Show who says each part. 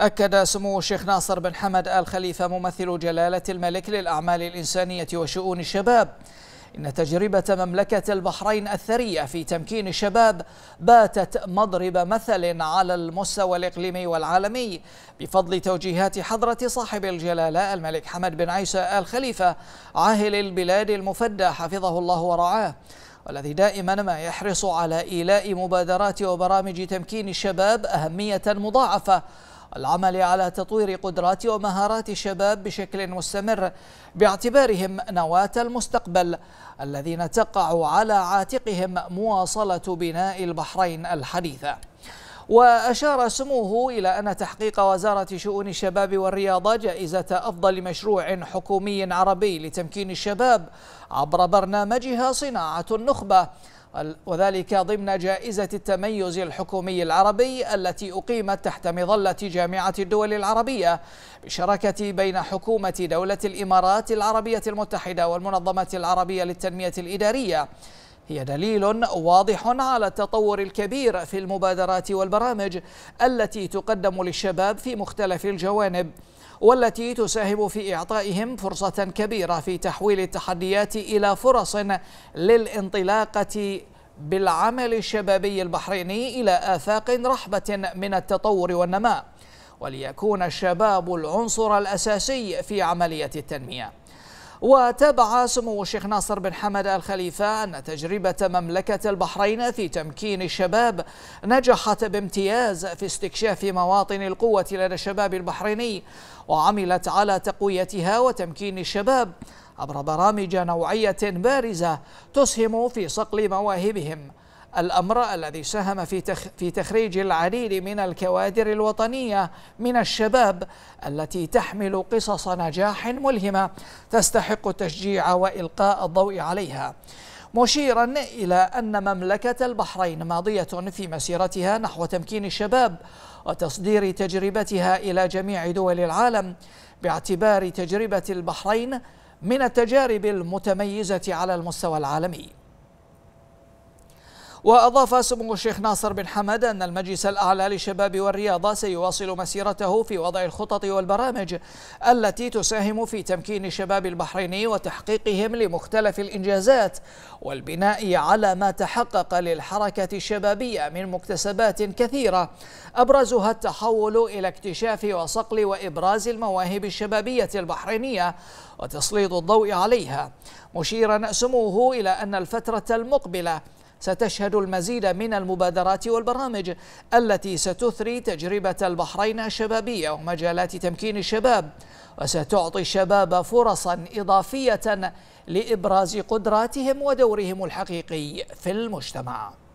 Speaker 1: أكد سمو الشيخ ناصر بن حمد آل خليفة ممثل جلالة الملك للأعمال الإنسانية وشؤون الشباب إن تجربة مملكة البحرين الثرية في تمكين الشباب باتت مضرب مثل على المستوى الإقليمي والعالمي بفضل توجيهات حضرة صاحب الجلالة الملك حمد بن عيسى آل خليفة عاهل البلاد المفدى حفظه الله ورعاه والذي دائما ما يحرص على إيلاء مبادرات وبرامج تمكين الشباب أهمية مضاعفة العمل على تطوير قدرات ومهارات الشباب بشكل مستمر باعتبارهم نواة المستقبل الذين تقع على عاتقهم مواصلة بناء البحرين الحديثة وأشار سموه إلى أن تحقيق وزارة شؤون الشباب والرياضة جائزة أفضل مشروع حكومي عربي لتمكين الشباب عبر برنامجها صناعة النخبة وذلك ضمن جائزة التميز الحكومي العربي التي أقيمت تحت مظلة جامعة الدول العربية بشراكة بين حكومة دولة الإمارات العربية المتحدة والمنظمة العربية للتنمية الإدارية هي دليل واضح على التطور الكبير في المبادرات والبرامج التي تقدم للشباب في مختلف الجوانب والتي تساهم في إعطائهم فرصة كبيرة في تحويل التحديات إلى فرص للانطلاقة بالعمل الشبابي البحريني إلى آفاق رحبة من التطور والنماء وليكون الشباب العنصر الأساسي في عملية التنمية وتابع سمو الشيخ ناصر بن حمد آل خليفة أن تجربة مملكة البحرين في تمكين الشباب نجحت بامتياز في استكشاف مواطن القوة لدى الشباب البحريني وعملت على تقويتها وتمكين الشباب عبر برامج نوعية بارزة تسهم في صقل مواهبهم الأمر الذي ساهم في في تخريج العديد من الكوادر الوطنية من الشباب التي تحمل قصص نجاح ملهمة تستحق التشجيع وإلقاء الضوء عليها مشيرا إلى أن مملكة البحرين ماضية في مسيرتها نحو تمكين الشباب وتصدير تجربتها إلى جميع دول العالم باعتبار تجربة البحرين من التجارب المتميزة على المستوى العالمي وأضاف سمو الشيخ ناصر بن حمد أن المجلس الأعلى للشباب والرياضة سيواصل مسيرته في وضع الخطط والبرامج التي تساهم في تمكين الشباب البحريني وتحقيقهم لمختلف الإنجازات والبناء على ما تحقق للحركة الشبابية من مكتسبات كثيرة أبرزها التحول إلى اكتشاف وصقل وإبراز المواهب الشبابية البحرينية وتسليط الضوء عليها مشيرا سموه إلى أن الفترة المقبلة ستشهد المزيد من المبادرات والبرامج التي ستثري تجربة البحرين الشبابية ومجالات تمكين الشباب وستعطي الشباب فرصا إضافية لإبراز قدراتهم ودورهم الحقيقي في المجتمع